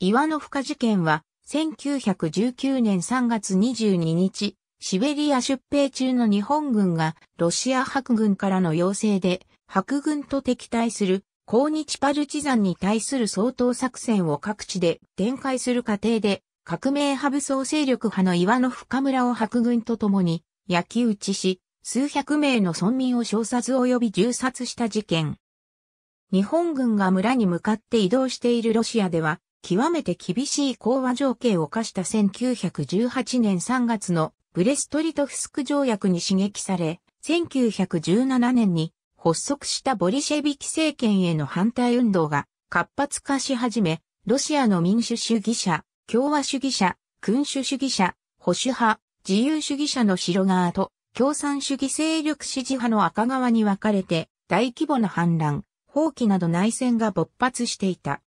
岩の深事件は、1919年3月22日、シベリア出兵中の日本軍が、ロシア白軍からの要請で、白軍と敵対する、抗日パルチザンに対する総統作戦を各地で展開する過程で、革命派武装勢力派の岩の深村を白軍と共に焼き打ちし、数百名の村民を小殺及び銃殺した事件。日本軍が村に向かって移動しているロシアでは、極めて厳しい講和条件を課した1918年3月のブレストリトフスク条約に刺激され、1917年に発足したボリシェビキ政権への反対運動が活発化し始め、ロシアの民主主義者、共和主義者、君主主義者、保守派、自由主義者の白側と共産主義勢力支持派の赤側に分かれて大規模な反乱、放棄など内戦が勃発していた。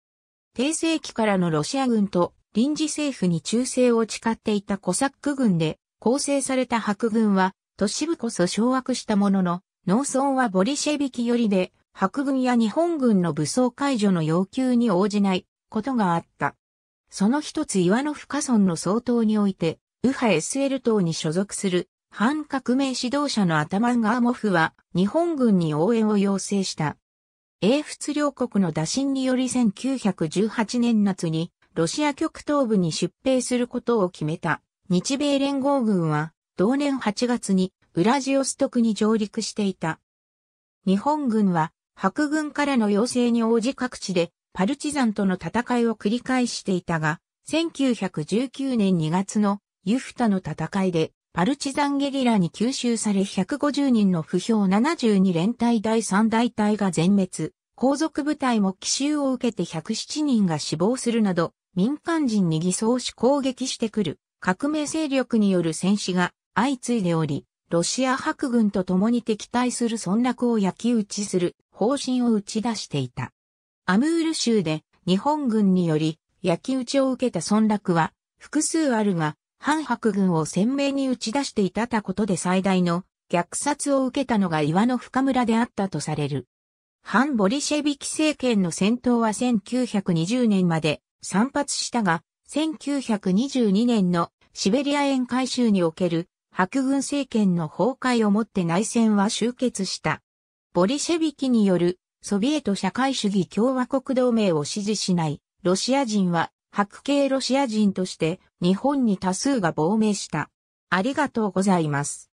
帝政期からのロシア軍と臨時政府に忠誠を誓っていたコサック軍で構成された白軍は都市部こそ掌握したものの農村はボリシェビキ寄りで白軍や日本軍の武装解除の要求に応じないことがあった。その一つ岩の深村の総統において右派 SL 党に所属する反革命指導者のアタマン・ガーモフは日本軍に応援を要請した。英仏両国の打診により1918年夏にロシア極東部に出兵することを決めた日米連合軍は同年8月にウラジオストクに上陸していた。日本軍は白軍からの要請に応じ各地でパルチザンとの戦いを繰り返していたが、1919年2月のユフタの戦いでパルチザンゲリラに吸収され150人の不評72連隊第3大隊が全滅、皇族部隊も奇襲を受けて107人が死亡するなど、民間人に偽装し攻撃してくる革命勢力による戦死が相次いでおり、ロシア白軍と共に敵対する村落を焼き打ちする方針を打ち出していた。アムール州で日本軍により焼き打ちを受けた村落は複数あるが、反白軍を鮮明に打ち出していたたことで最大の虐殺を受けたのが岩の深村であったとされる。反ボリシェビキ政権の戦闘は1920年まで散発したが、1922年のシベリア沿海州における白軍政権の崩壊をもって内戦は終結した。ボリシェビキによるソビエト社会主義共和国同盟を支持しないロシア人は白系ロシア人として日本に多数が亡命した。ありがとうございます。